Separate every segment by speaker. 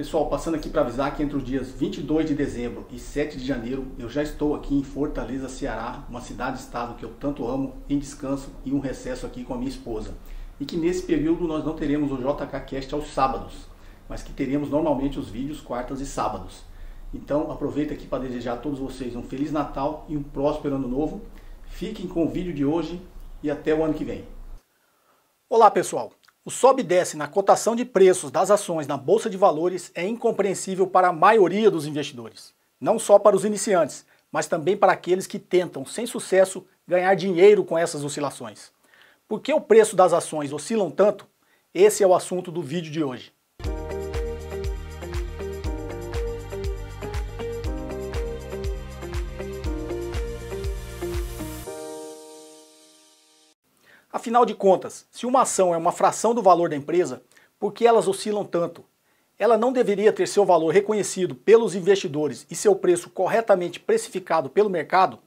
Speaker 1: Pessoal, passando aqui para avisar que entre os dias 22 de dezembro e 7 de janeiro, eu já estou aqui em Fortaleza, Ceará, uma cidade-estado que eu tanto amo, em descanso e um recesso aqui com a minha esposa. E que nesse período nós não teremos o JKCast aos sábados, mas que teremos normalmente os vídeos quartas e sábados. Então, aproveito aqui para desejar a todos vocês um Feliz Natal e um próspero Ano Novo. Fiquem com o vídeo de hoje e até o ano que vem. Olá, pessoal! O sobe e desce na cotação de preços das ações na bolsa de valores é incompreensível para a maioria dos investidores. Não só para os iniciantes, mas também para aqueles que tentam, sem sucesso, ganhar dinheiro com essas oscilações. Por que o preço das ações oscilam tanto? Esse é o assunto do vídeo de hoje. Afinal de contas, se uma ação é uma fração do valor da empresa, por que elas oscilam tanto? Ela não deveria ter seu valor reconhecido pelos investidores e seu preço corretamente precificado pelo mercado?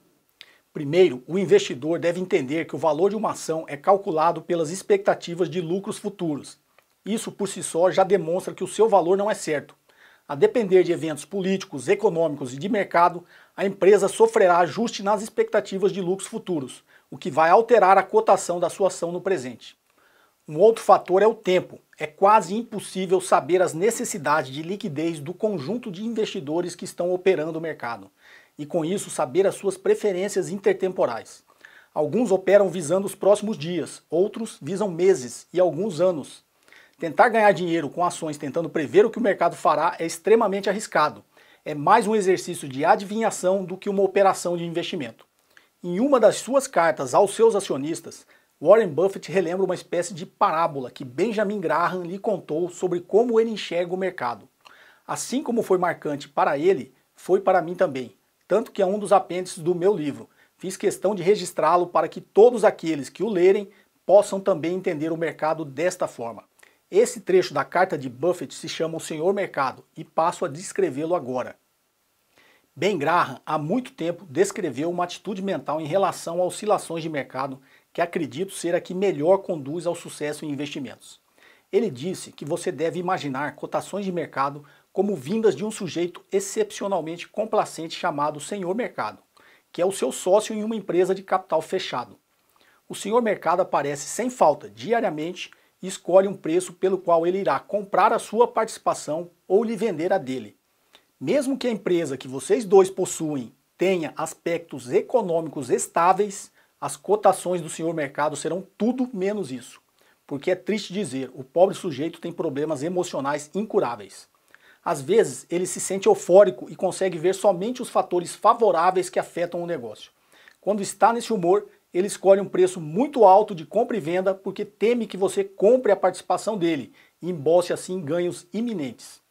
Speaker 1: Primeiro, o investidor deve entender que o valor de uma ação é calculado pelas expectativas de lucros futuros. Isso por si só já demonstra que o seu valor não é certo. A depender de eventos políticos, econômicos e de mercado, a empresa sofrerá ajuste nas expectativas de lucros futuros o que vai alterar a cotação da sua ação no presente. Um outro fator é o tempo. É quase impossível saber as necessidades de liquidez do conjunto de investidores que estão operando o mercado, e com isso saber as suas preferências intertemporais. Alguns operam visando os próximos dias, outros visam meses e alguns anos. Tentar ganhar dinheiro com ações tentando prever o que o mercado fará é extremamente arriscado. É mais um exercício de adivinhação do que uma operação de investimento. Em uma das suas cartas aos seus acionistas, Warren Buffett relembra uma espécie de parábola que Benjamin Graham lhe contou sobre como ele enxerga o mercado. Assim como foi marcante para ele, foi para mim também, tanto que é um dos apêndices do meu livro. Fiz questão de registrá-lo para que todos aqueles que o lerem possam também entender o mercado desta forma. Esse trecho da carta de Buffett se chama O Senhor Mercado e passo a descrevê-lo agora. Ben Graham há muito tempo descreveu uma atitude mental em relação a oscilações de mercado que acredito ser a que melhor conduz ao sucesso em investimentos. Ele disse que você deve imaginar cotações de mercado como vindas de um sujeito excepcionalmente complacente chamado Senhor Mercado, que é o seu sócio em uma empresa de capital fechado. O Senhor Mercado aparece sem falta diariamente e escolhe um preço pelo qual ele irá comprar a sua participação ou lhe vender a dele. Mesmo que a empresa que vocês dois possuem tenha aspectos econômicos estáveis, as cotações do senhor mercado serão tudo menos isso. Porque é triste dizer, o pobre sujeito tem problemas emocionais incuráveis. Às vezes, ele se sente eufórico e consegue ver somente os fatores favoráveis que afetam o negócio. Quando está nesse humor, ele escolhe um preço muito alto de compra e venda porque teme que você compre a participação dele e embolse assim ganhos iminentes.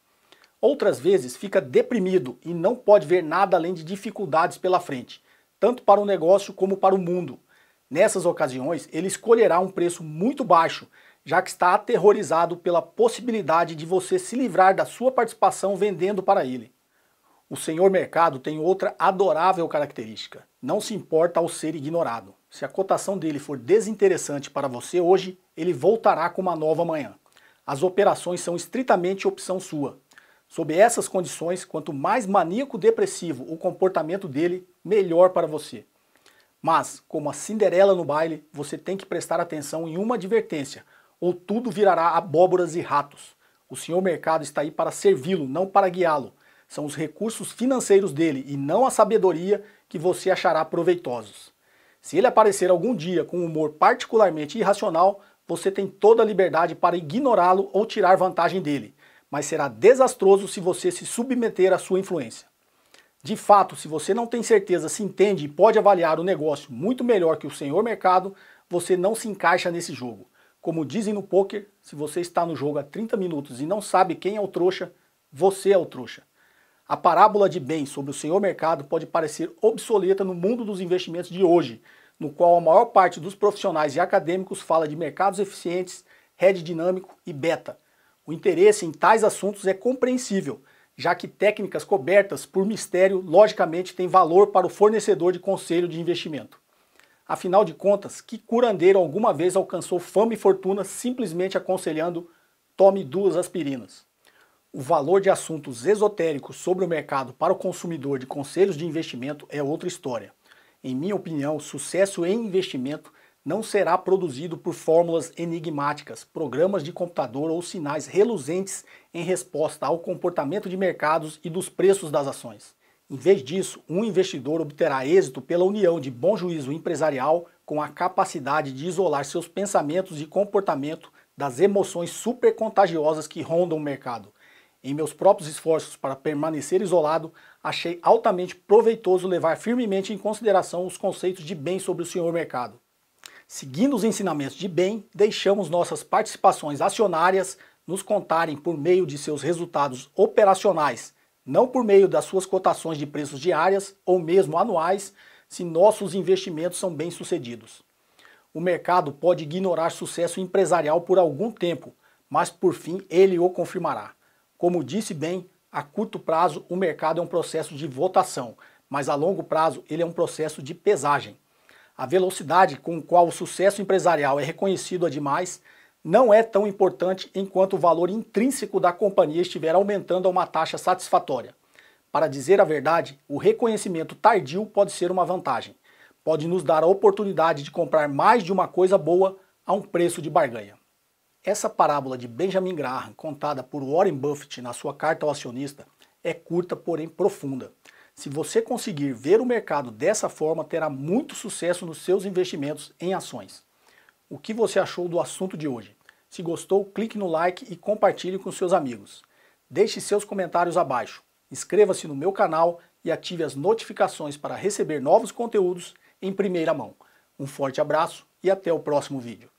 Speaker 1: Outras vezes fica deprimido e não pode ver nada além de dificuldades pela frente, tanto para o negócio como para o mundo. Nessas ocasiões, ele escolherá um preço muito baixo, já que está aterrorizado pela possibilidade de você se livrar da sua participação vendendo para ele. O senhor mercado tem outra adorável característica: não se importa ao ser ignorado. Se a cotação dele for desinteressante para você hoje, ele voltará com uma nova amanhã. As operações são estritamente opção sua. Sob essas condições, quanto mais maníaco depressivo o comportamento dele, melhor para você. Mas, como a Cinderela no baile, você tem que prestar atenção em uma advertência, ou tudo virará abóboras e ratos. O senhor mercado está aí para servi-lo, não para guiá-lo. São os recursos financeiros dele e não a sabedoria que você achará proveitosos. Se ele aparecer algum dia com um humor particularmente irracional, você tem toda a liberdade para ignorá-lo ou tirar vantagem dele mas será desastroso se você se submeter à sua influência. De fato, se você não tem certeza se entende e pode avaliar o negócio muito melhor que o senhor mercado, você não se encaixa nesse jogo. Como dizem no poker, se você está no jogo há 30 minutos e não sabe quem é o trouxa, você é o trouxa. A parábola de bem sobre o senhor mercado pode parecer obsoleta no mundo dos investimentos de hoje, no qual a maior parte dos profissionais e acadêmicos fala de mercados eficientes, rede dinâmico e beta. O interesse em tais assuntos é compreensível, já que técnicas cobertas por mistério logicamente têm valor para o fornecedor de conselho de investimento. Afinal de contas, que curandeiro alguma vez alcançou fama e fortuna simplesmente aconselhando tome duas aspirinas? O valor de assuntos esotéricos sobre o mercado para o consumidor de conselhos de investimento é outra história. Em minha opinião, sucesso em investimento não será produzido por fórmulas enigmáticas, programas de computador ou sinais reluzentes em resposta ao comportamento de mercados e dos preços das ações. Em vez disso, um investidor obterá êxito pela união de bom juízo empresarial com a capacidade de isolar seus pensamentos e comportamento das emoções supercontagiosas que rondam o mercado. Em meus próprios esforços para permanecer isolado, achei altamente proveitoso levar firmemente em consideração os conceitos de bem sobre o senhor mercado seguindo os ensinamentos de bem, deixamos nossas participações acionárias nos contarem por meio de seus resultados operacionais, não por meio das suas cotações de preços diárias ou mesmo anuais, se nossos investimentos são bem-sucedidos. O mercado pode ignorar sucesso empresarial por algum tempo, mas por fim ele o confirmará. Como disse bem, a curto prazo o mercado é um processo de votação, mas a longo prazo ele é um processo de pesagem. A velocidade com qual o sucesso empresarial é reconhecido a demais não é tão importante enquanto o valor intrínseco da companhia estiver aumentando a uma taxa satisfatória. Para dizer a verdade, o reconhecimento tardio pode ser uma vantagem. Pode nos dar a oportunidade de comprar mais de uma coisa boa a um preço de barganha. Essa parábola de Benjamin Graham, contada por Warren Buffett na sua carta ao acionista, é curta, porém profunda. Se você conseguir ver o mercado dessa forma, terá muito sucesso nos seus investimentos em ações. O que você achou do assunto de hoje? Se gostou, clique no like e compartilhe com seus amigos. Deixe seus comentários abaixo. Inscreva-se no meu canal e ative as notificações para receber novos conteúdos em primeira mão. Um forte abraço e até o próximo vídeo.